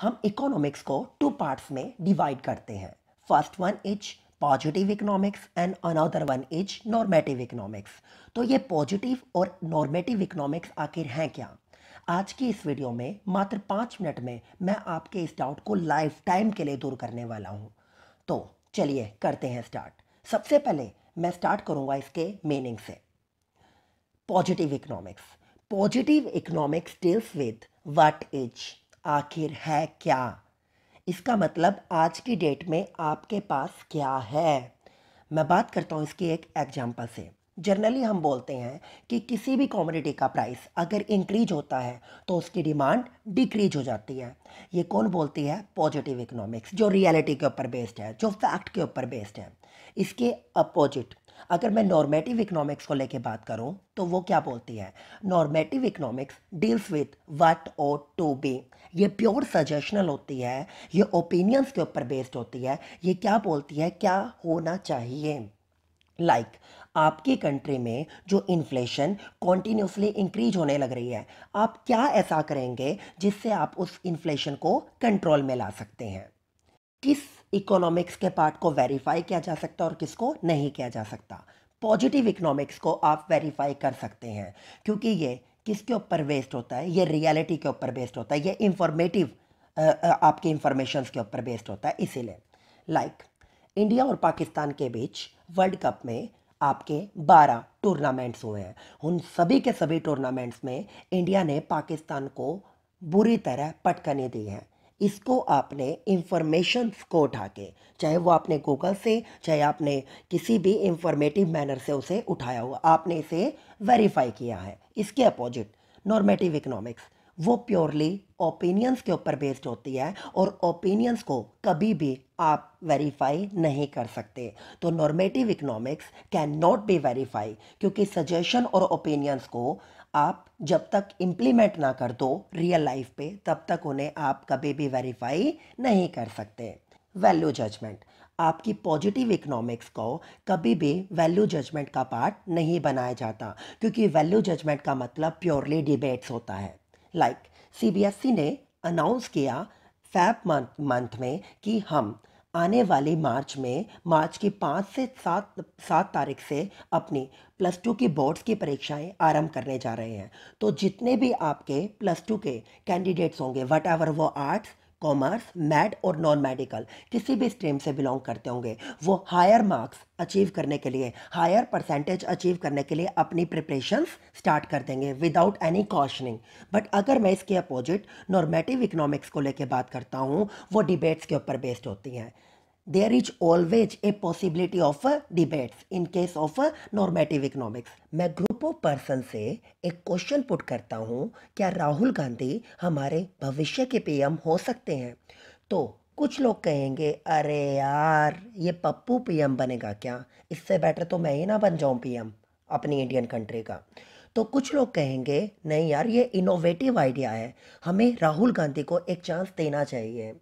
हम इकोनॉमिक्स को two parts में डिवाइड करते हैं first one is positive economics and another one is normative economics तो ये पॉजिटिव और नॉर्मेटिव इकोनॉमिक्स आखिर हैं क्या आज की इस वीडियो में मात्र पाँच मिनट में मैं आपके इस डाउट को लाइफ टाइम के लिए दूर करने वाला हूँ तो चलिए करते हैं स्टार्ट सबसे पहले मैं स्टार्ट करूँगा इसके मीनिंग से positive economics positive economics deals with what is आखिर है क्या इसका मतलब आज की डेट में आपके पास क्या है मैं बात करता हूँ इसकी एक एग्जांपल से जनरली हम बोलते हैं कि किसी भी कॉमोडिटी का प्राइस अगर इंक्रीज होता है तो उसकी डिमांड डिक्रीज हो जाती है ये कौन बोलती है पॉजिटिव इकोनॉमिक्स जो रियलिटी के ऊपर बेस्ड है जो फैक्ट के ऊपर बेस्ड है इसके अपोजिट अगर मैं नॉर्मेटिव इकोनॉमिक्स को लेके बात करूं तो वो क्या बोलती है normative economics deals with what और टू बी ये प्योर सजेशनल होती है ये ओपिनियंस के ऊपर बेस्ड होती है ये क्या बोलती है क्या होना चाहिए लाइक like, आपकी कंट्री में जो इन्फ्लेशन कॉन्टीन्यूसली इंक्रीज होने लग रही है आप क्या ऐसा करेंगे जिससे आप उस इन्फ्लेशन को कंट्रोल में ला सकते हैं किस इकोनॉमिक्स के पार्ट को वेरीफाई किया जा सकता और किसको नहीं किया जा सकता पॉजिटिव इकोनॉमिक्स को आप वेरीफाई कर सकते हैं क्योंकि ये किसके ऊपर बेस्ड होता है ये रियलिटी के ऊपर बेस्ड होता है ये इंफॉर्मेटिव आपके इंफॉर्मेशन के ऊपर बेस्ड होता है इसीलिए लाइक like, इंडिया और पाकिस्तान के बीच वर्ल्ड कप में आपके 12 टूर्नामेंट्स हुए हैं उन सभी के सभी टूर्नामेंट्स में इंडिया ने पाकिस्तान को बुरी तरह पटकने दी है इसको आपने इंफॉर्मेशन को उठा के चाहे वो आपने गूगल से चाहे आपने किसी भी इंफॉर्मेटिव मैनर से उसे उठाया हुआ आपने इसे वेरीफाई किया है इसके अपोजिट नॉर्मेटिव इकोनॉमिक्स वो प्योरली ओपिनियंस के ऊपर बेस्ड होती है और ओपिनियंस को कभी भी आप वेरीफाई नहीं कर सकते तो normative economics can not be verify क्योंकि सजेशन और ओपिनियंस को आप जब तक इम्प्लीमेंट ना कर दो रियल लाइफ पे तब तक उन्हें आप कभी भी वेरीफाई नहीं कर सकते वैल्यू जजमेंट आपकी पॉजिटिव इकोनॉमिक्स को कभी भी वैल्यू जजमेंट का पार्ट नहीं बनाया जाता क्योंकि वैल्यू जजमेंट का मतलब प्योरली डिबेट्स होता है लाइक like, सीबीएसई ने अनाउंस किया फैब मंथ में कि हम आने वाली मार्च में मार्च की पाँच से सात सात तारीख से अपनी प्लस टू की बोर्ड्स की परीक्षाएं आरंभ करने जा रहे हैं तो जितने भी आपके प्लस टू के कैंडिडेट्स होंगे वट एवर वो आर्ट्स कॉमर्स मैड और नॉन मेडिकल किसी भी स्ट्रीम से बिलोंग करते होंगे वो हायर मार्क्स अचीव करने के लिए हायर परसेंटेज अचीव करने के लिए अपनी प्रिपरेशन स्टार्ट कर देंगे विदाउट एनी कॉशनिंग बट अगर मैं इसके अपोजिट नॉर्मेटिव इकोनॉमिक्स को लेकर बात करता हूँ वो डिबेट्स के ऊपर बेस्ड होती हैं there is always a possibility of debates debates in case of a normative economics मैं ऑफ पर्सन से एक क्वेश्चन पुट करता हूँ क्या राहुल गांधी हमारे भविष्य के पीएम हो सकते हैं तो कुछ लोग कहेंगे अरे यार ये पप्पू पीएम बनेगा क्या इससे बेटर तो मैं ही ना बन जाऊँ पीएम अपनी इंडियन कंट्री का तो कुछ लोग कहेंगे नहीं यार ये इनोवेटिव आइडिया है हमें राहुल गांधी को एक चांस देना चाहिए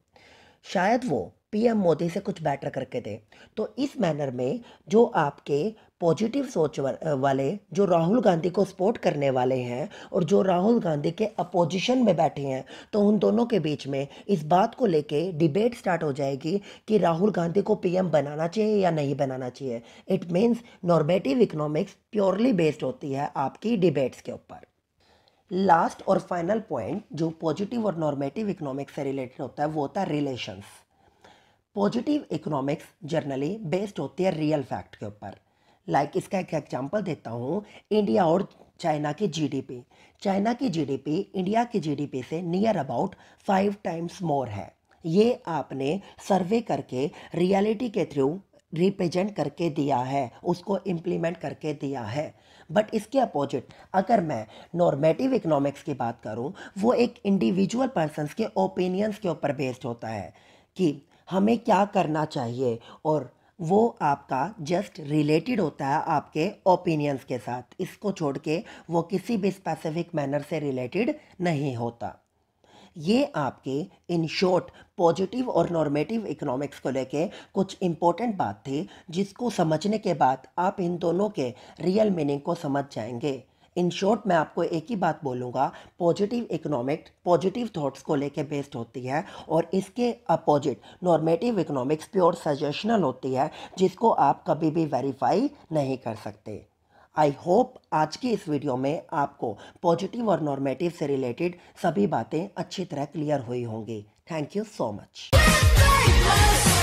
शायद वो पीएम मोदी से कुछ बेटर करके दे तो इस मैनर में जो आपके पॉजिटिव सोच वाले जो राहुल गांधी को सपोर्ट करने वाले हैं और जो राहुल गांधी के अपोजिशन में बैठे हैं तो उन दोनों के बीच में इस बात को लेके डिबेट स्टार्ट हो जाएगी कि राहुल गांधी को पीएम बनाना चाहिए या नहीं बनाना चाहिए it means normative economics purely based होती है आपकी डिबेट्स के ऊपर लास्ट और फाइनल पॉइंट जो पॉजिटिव और नॉर्मेटिव इकोनॉमिक्स से रिलेटेड होता है वो होता है relations positive economics generally based होती है रियल फैक्ट के ऊपर लाइक like, इसका एक एग्जांपल देता हूँ इंडिया और चाइना की जीडीपी चाइना की जीडीपी इंडिया की जीडीपी से near about five times more है ये आपने सर्वे करके रियलिटी के थ्रू रिप्रेजेंट करके दिया है उसको इम्प्लीमेंट करके दिया है बट इसके अपोजिट अगर मैं नॉर्मेटिव इकोनॉमिक्स की बात करूँ वो एक इंडिविजुअल पर्सन के ओपिनियंस के ऊपर बेस्ड होता है कि हमें क्या करना चाहिए और वो आपका जस्ट रिलेटेड होता है आपके ओपिनियंस के साथ इसको छोड़ के वो किसी भी स्पेसिफिक मैनर से रिलेटेड नहीं होता ये आपके इन शॉर्ट पॉजिटिव और नॉर्मेटिव इकोनॉमिक्स को लेके कुछ इम्पोर्टेंट बात थी जिसको समझने के बाद आप इन दोनों के रियल मीनिंग को समझ जाएंगे इन शॉर्ट मैं आपको एक ही बात बोलूँगा पॉजिटिव इकोनॉमिक पॉजिटिव थॉट्स को लेके बेस्ड होती है और इसके opposite normative economics pure suggestional होती है जिसको आप कभी भी वेरीफाई नहीं कर सकते आई होप आज की इस वीडियो में आपको पॉजिटिव और नॉर्मेटिव से रिलेटेड सभी बातें अच्छी तरह क्लियर हुई होंगी थैंक यू सो मच